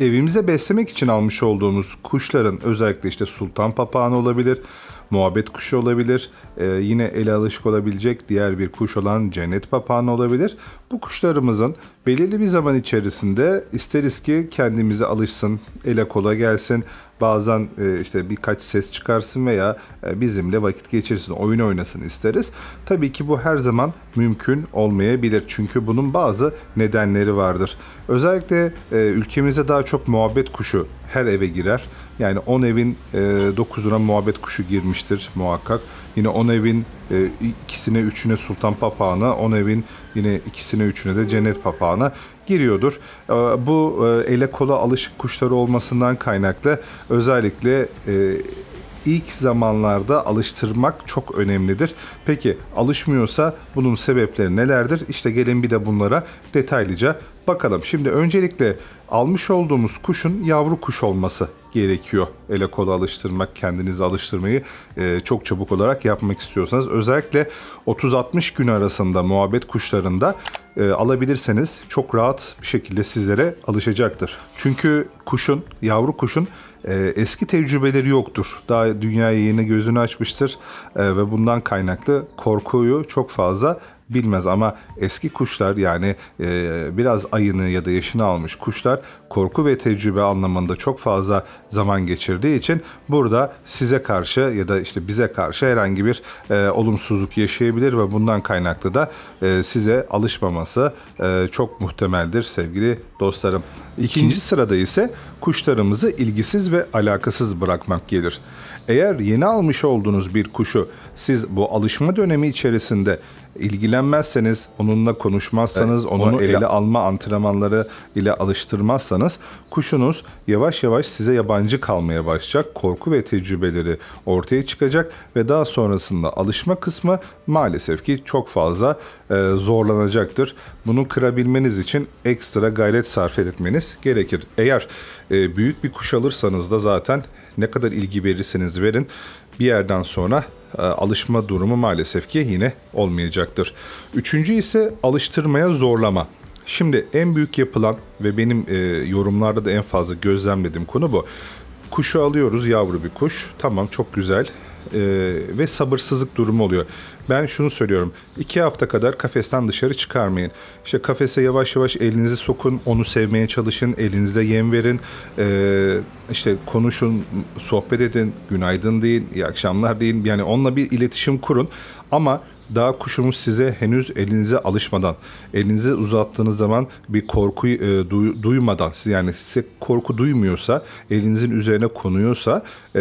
evimize beslemek için almış olduğumuz kuşların özellikle işte sultan papağanı olabilir, muhabbet kuşu olabilir. E, yine ele alışık olabilecek diğer bir kuş olan cennet papağanı olabilir. Bu kuşlarımızın belirli bir zaman içerisinde isteriz ki kendimize alışsın, ele kola gelsin. Bazen e, işte birkaç ses çıkarsın veya e, bizimle vakit geçirsin, oyun oynasın isteriz. Tabii ki bu her zaman mümkün olmayabilir. Çünkü bunun bazı nedenleri vardır. Özellikle e, ülkemizde daha çok muhabbet kuşu her eve girer. Yani 10 evin e, muhabbet kuşu girmiştir muhakkak. Yine 10 evin e, ikisine üçüne sultan papağana, 10 evin yine ikisine üçüne de cennet papağana giriyordur. E, bu e, ele kola alışık kuşları olmasından kaynaklı özellikle e, ilk zamanlarda alıştırmak çok önemlidir. Peki alışmıyorsa bunun sebepleri nelerdir? İşte gelin bir de bunlara detaylıca bakalım. Şimdi öncelikle almış olduğumuz kuşun yavru kuş olması gerekiyor. Ele kola alıştırmak, kendinizi alıştırmayı e, çok çabuk olarak yapmak istiyorsanız. Özellikle 30-60 gün arasında muhabbet kuşlarında e, alabilirseniz çok rahat bir şekilde sizlere alışacaktır. Çünkü kuşun, yavru kuşun ee, eski tecrübeleri yoktur. Daha dünyaya yeni gözünü açmıştır ee, ve bundan kaynaklı korkuyu çok fazla bilmez ama eski kuşlar yani e, biraz ayını ya da yaşını almış kuşlar korku ve tecrübe anlamında çok fazla zaman geçirdiği için burada size karşı ya da işte bize karşı herhangi bir e, olumsuzluk yaşayabilir ve bundan kaynaklı da e, size alışmaması e, çok muhtemeldir sevgili dostlarım. İkinci sırada ise kuşlarımızı ilgisiz ve alakasız bırakmak gelir. Eğer yeni almış olduğunuz bir kuşu siz bu alışma dönemi içerisinde ilgilenmezseniz, onunla konuşmazsanız, evet, onu, onu ele alma antrenmanları ile alıştırmazsanız kuşunuz yavaş yavaş size yabancı kalmaya başlayacak. Korku ve tecrübeleri ortaya çıkacak ve daha sonrasında alışma kısmı maalesef ki çok fazla e, zorlanacaktır. Bunu kırabilmeniz için ekstra gayret sarf etmeniz gerekir. Eğer e, büyük bir kuş alırsanız da zaten ne kadar ilgi verirseniz verin bir yerden sonra e, alışma durumu maalesef ki yine olmayacaktır. Üçüncü ise alıştırmaya zorlama. Şimdi en büyük yapılan ve benim e, yorumlarda da en fazla gözlemlediğim konu bu. Kuşu alıyoruz yavru bir kuş. Tamam çok güzel e, ve sabırsızlık durumu oluyor. Ben şunu söylüyorum. iki hafta kadar kafesten dışarı çıkarmayın. İşte kafese yavaş yavaş elinizi sokun. Onu sevmeye çalışın. Elinizde yem verin. E, işte konuşun, sohbet edin. Günaydın deyin, iyi akşamlar deyin. Yani onunla bir iletişim kurun. Ama daha kuşumuz size henüz elinize alışmadan, elinize uzattığınız zaman bir korku e, duy, duymadan, yani size korku duymuyorsa, elinizin üzerine konuyorsa e,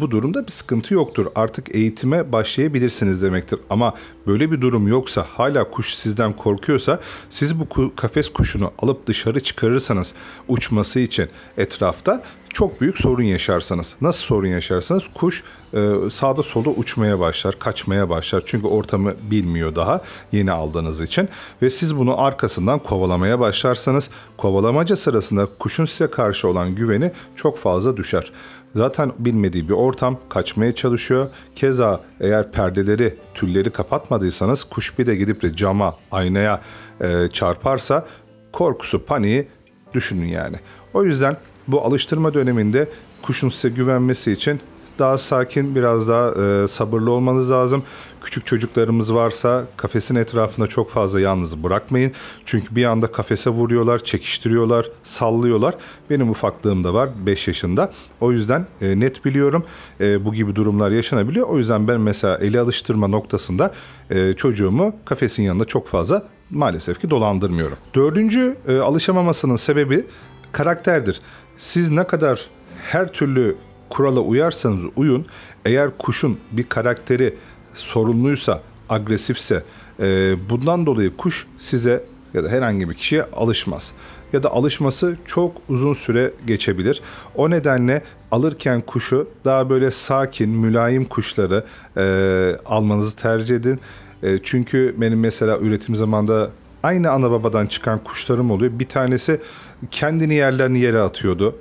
bu durumda bir sıkıntı yoktur. Artık eğitime başlayabilirsiniz demektir. Ama böyle bir durum yoksa, hala kuş sizden korkuyorsa, siz bu kafes kuşunu alıp dışarı çıkarırsanız uçması için etrafta çok büyük sorun yaşarsanız. Nasıl sorun yaşarsanız kuş e, sağda solda uçmaya başlar, kaçmaya başlar. Çünkü ortamı bilmiyor daha yeni aldığınız için. Ve siz bunu arkasından kovalamaya başlarsanız kovalamaca sırasında kuşun size karşı olan güveni çok fazla düşer. Zaten bilmediği bir ortam kaçmaya çalışıyor. Keza eğer perdeleri, tülleri kapatmadıysanız kuş bir de gidip de cama, aynaya e, çarparsa korkusu, paniği düşünün yani. O yüzden bu alıştırma döneminde kuşun size güvenmesi için daha sakin, biraz daha e, sabırlı olmanız lazım. Küçük çocuklarımız varsa kafesin etrafında çok fazla yalnız bırakmayın. Çünkü bir anda kafese vuruyorlar, çekiştiriyorlar, sallıyorlar. Benim ufaklığım da var 5 yaşında. O yüzden e, net biliyorum e, bu gibi durumlar yaşanabiliyor. O yüzden ben mesela eli alıştırma noktasında e, çocuğumu kafesin yanında çok fazla maalesef ki dolandırmıyorum. Dördüncü e, alışamamasının sebebi karakterdir. Siz ne kadar her türlü kurala uyarsanız uyun. Eğer kuşun bir karakteri sorunluysa, agresifse e, bundan dolayı kuş size ya da herhangi bir kişiye alışmaz. Ya da alışması çok uzun süre geçebilir. O nedenle alırken kuşu daha böyle sakin, mülayim kuşları e, almanızı tercih edin. E, çünkü benim mesela üretim zamanında aynı ana babadan çıkan kuşlarım oluyor. Bir tanesi kendini yerlerini yere atıyordu.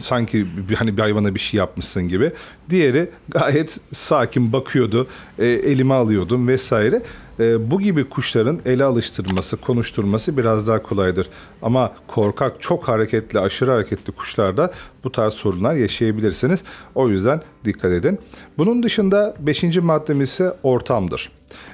Sanki hani bir hayvana bir şey yapmışsın gibi. Diğeri gayet sakin bakıyordu. E, elime alıyordum vesaire. E, bu gibi kuşların ele alıştırması, konuşturması biraz daha kolaydır. Ama korkak, çok hareketli, aşırı hareketli kuşlarda bu tarz sorunlar yaşayabilirsiniz. O yüzden dikkat edin. Bunun dışında beşinci maddemiz ise ortamdır.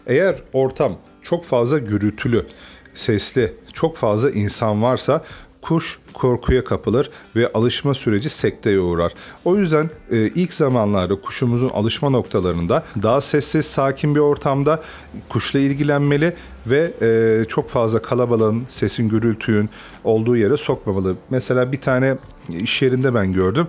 Eğer ortam çok fazla gürültülü, sesli çok fazla insan varsa kuş korkuya kapılır ve alışma süreci sekteye uğrar. O yüzden e, ilk zamanlarda kuşumuzun alışma noktalarında daha sessiz, sakin bir ortamda kuşla ilgilenmeli ve e, çok fazla kalabalığın, sesin, gürültüyün olduğu yere sokmamalı. Mesela bir tane iş yerinde ben gördüm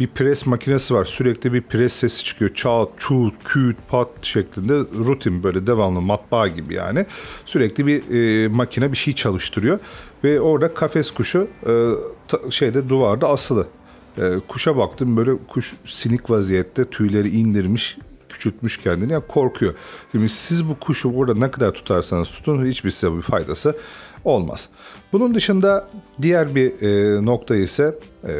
bir pres makinesi var. Sürekli bir pres sesi çıkıyor. Çat, çut, küt, pat şeklinde rutin böyle devamlı matbaa gibi yani. Sürekli bir e, makine bir şey çalıştırıyor. Ve orada kafes kuşu e, ta, şeyde duvarda asılı. E, kuşa baktım böyle kuş sinik vaziyette tüyleri indirmiş küçültmüş kendini yani korkuyor. Şimdi siz bu kuşu orada ne kadar tutarsanız tutun hiçbir size bir faydası olmaz. Bunun dışında diğer bir e, nokta ise e,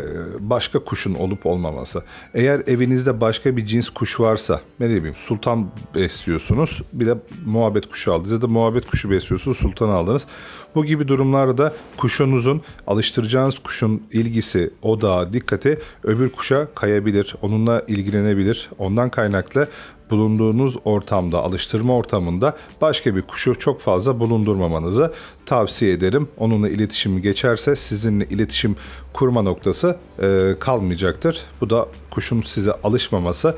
başka kuşun olup olmaması. Eğer evinizde başka bir cins kuş varsa, ne diyeyim? sultan besliyorsunuz, bir de muhabbet kuşu aldınız ya da muhabbet kuşu besliyorsunuz, sultan aldınız. Bu gibi durumlarda kuşunuzun, alıştıracağınız kuşun ilgisi, odağı, dikkati öbür kuşa kayabilir, onunla ilgilenebilir. Ondan kaynaklı bulunduğunuz ortamda, alıştırma ortamında başka bir kuşu çok fazla bulundurmamanızı tavsiye ederim. Onunla iletişim geçerse sizinle iletişim kurma noktası e, kalmayacaktır. Bu da kuşun size alışmaması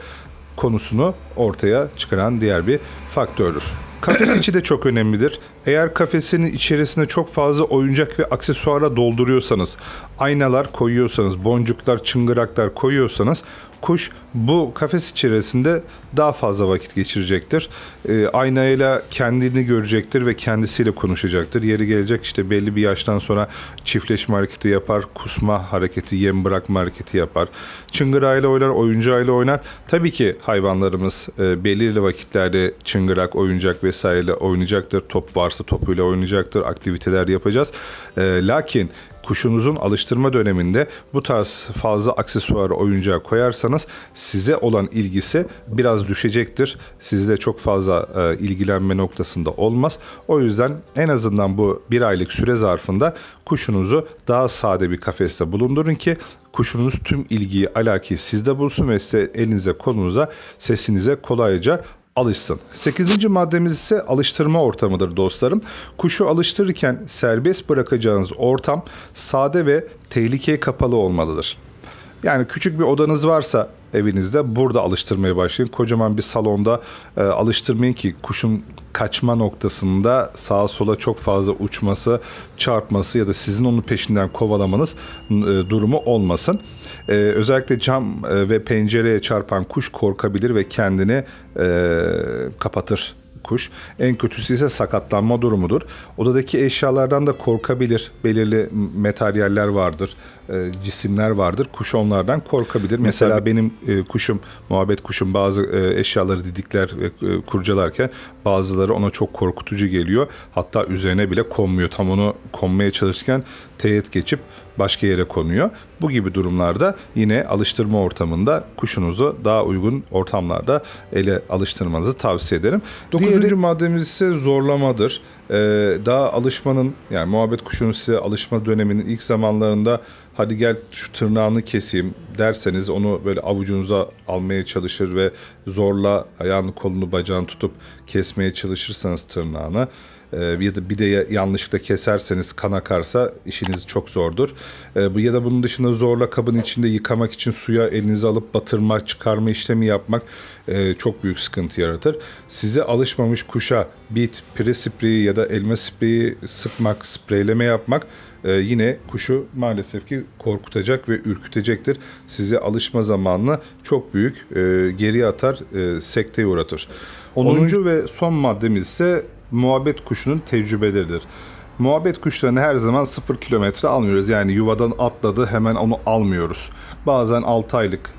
konusunu ortaya çıkaran diğer bir faktördür. Kafes içi de çok önemlidir. Eğer kafesinin içerisinde çok fazla oyuncak ve aksesuara dolduruyorsanız, aynalar koyuyorsanız, boncuklar, çıngıraklar koyuyorsanız kuş bu kafes içerisinde daha fazla vakit geçirecektir. E, aynayla kendini görecektir ve kendisiyle konuşacaktır. Yeri gelecek işte belli bir yaştan sonra çiftleşme hareketi yapar, kusma hareketi, yem bırakma hareketi yapar. Çıngırayla oynar, oyuncağıyla oynar. Tabii ki hayvanlarımız e, belirli vakitlerde çıngırak, oyuncak vesaireyle oynayacaktır. Top var varsa topuyla oynayacaktır, aktiviteler yapacağız. E, lakin kuşunuzun alıştırma döneminde bu tarz fazla aksesuar oyuncağa koyarsanız size olan ilgisi biraz düşecektir. Sizde çok fazla e, ilgilenme noktasında olmaz. O yüzden en azından bu bir aylık süre zarfında kuşunuzu daha sade bir kafeste bulundurun ki kuşunuz tüm ilgiyi, alakayı sizde bulsun ve size elinize, kolunuza, sesinize kolayca alışsın. Sekizinci maddemiz ise alıştırma ortamıdır dostlarım. Kuşu alıştırırken serbest bırakacağınız ortam sade ve tehlikeye kapalı olmalıdır. Yani küçük bir odanız varsa evinizde burada alıştırmaya başlayın. Kocaman bir salonda e, alıştırmayın ki kuşun kaçma noktasında sağa sola çok fazla uçması, çarpması ya da sizin onun peşinden kovalamanız e, durumu olmasın. E, özellikle cam e, ve pencereye çarpan kuş korkabilir ve kendini e, kapatır kuş. En kötüsü ise sakatlanma durumudur. Odadaki eşyalardan da korkabilir. Belirli materyaller vardır, e, cisimler vardır. Kuş onlardan korkabilir. Mesela, Mesela benim e, kuşum, muhabbet kuşum bazı e, eşyaları didikler ve e, kurcalarken bazıları ona çok korkutucu geliyor. Hatta üzerine bile konmuyor. Tam onu konmaya çalışırken teğet geçip başka yere konuyor. Bu gibi durumlarda yine alıştırma ortamında kuşunuzu daha uygun ortamlarda ele alıştırmanızı tavsiye ederim. Dokuzuncu Diğeri... maddemiz ise zorlamadır e, daha alışmanın yani muhabbet kuşunun size alışma döneminin ilk zamanlarında hadi gel şu tırnağını keseyim derseniz onu böyle avucunuza almaya çalışır ve zorla ayağını kolunu bacağını tutup kesmeye çalışırsanız tırnağını e, ya da bir de yanlışlıkla keserseniz kan akarsa işiniz çok zordur. E, bu Ya da bunun dışında zorla kabın içinde yıkamak için suya elinizi alıp batırma, çıkarma işlemi yapmak e, çok büyük sıkıntı yaratır. Size alışmamış kuşa bit, pire spreyi ya da elma spreyi sıkmak, spreyleme yapmak e, yine kuşu maalesef ki korkutacak ve ürkütecektir. Sizi alışma zamanla çok büyük e, geri atar, e, sekteye uğratır. 10. ve son maddemiz ise muhabbet kuşunun tecrübeleridir. Muhabbet kuşlarını her zaman 0 kilometre almıyoruz. Yani yuvadan atladı hemen onu almıyoruz. Bazen 6 aylık,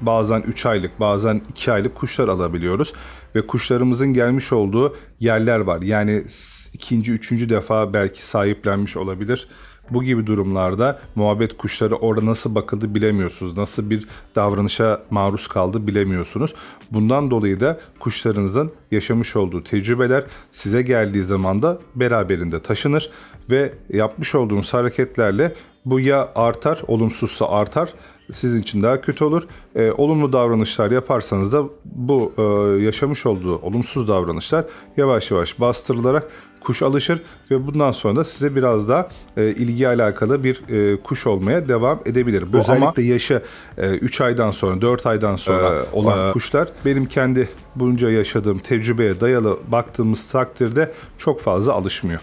bazen 3 aylık, bazen 2 aylık kuşlar alabiliyoruz ve kuşlarımızın gelmiş olduğu yerler var. Yani ikinci, üçüncü defa belki sahiplenmiş olabilir. Bu gibi durumlarda muhabbet kuşları orada nasıl bakıldı bilemiyorsunuz. Nasıl bir davranışa maruz kaldı bilemiyorsunuz. Bundan dolayı da kuşlarınızın yaşamış olduğu tecrübeler size geldiği zaman da beraberinde taşınır ve yapmış olduğunuz hareketlerle bu ya artar, olumsuzsa artar sizin için daha kötü olur. E, olumlu davranışlar yaparsanız da bu e, yaşamış olduğu olumsuz davranışlar yavaş yavaş bastırılarak kuş alışır ve bundan sonra da size biraz daha e, ilgi alakalı bir e, kuş olmaya devam edebilir. Bu Özellikle ama, yaşı e, 3 aydan sonra 4 aydan sonra e, olan e, kuşlar benim kendi bunca yaşadığım tecrübeye dayalı baktığımız takdirde çok fazla alışmıyor.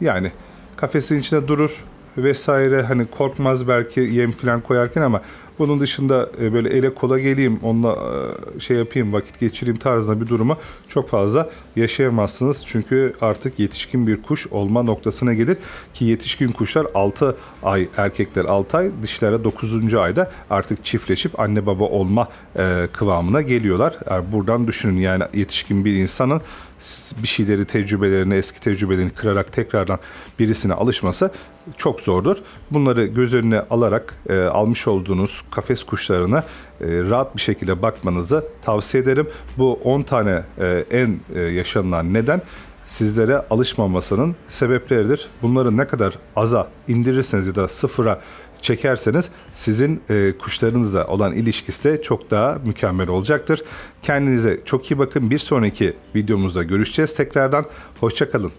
Yani kafesin içinde durur vesaire hani korkmaz belki yem falan koyarken ama bunun dışında e, böyle ele kola geleyim, onunla e, şey yapayım, vakit geçireyim tarzında bir duruma çok fazla yaşayamazsınız. Çünkü artık yetişkin bir kuş olma noktasına gelir ki yetişkin kuşlar 6 ay erkekler 6 ay, dişlere 9. ayda artık çiftleşip anne baba olma e, kıvamına geliyorlar. Yani buradan düşünün yani yetişkin bir insanın bir şeyleri tecrübelerini, eski tecrübelerini kırarak tekrardan birisine alışması çok zordur. Bunları göz önüne alarak e, almış olduğunuz kafes kuşlarına e, rahat bir şekilde bakmanızı tavsiye ederim. Bu 10 tane e, en e, yaşanılan neden sizlere alışmamasının sebepleridir. Bunları ne kadar aza indirirseniz ya da sıfıra çekerseniz sizin e, kuşlarınızla olan ilişkisi de çok daha mükemmel olacaktır. Kendinize çok iyi bakın. Bir sonraki videomuzda görüşeceğiz tekrardan. Hoşçakalın.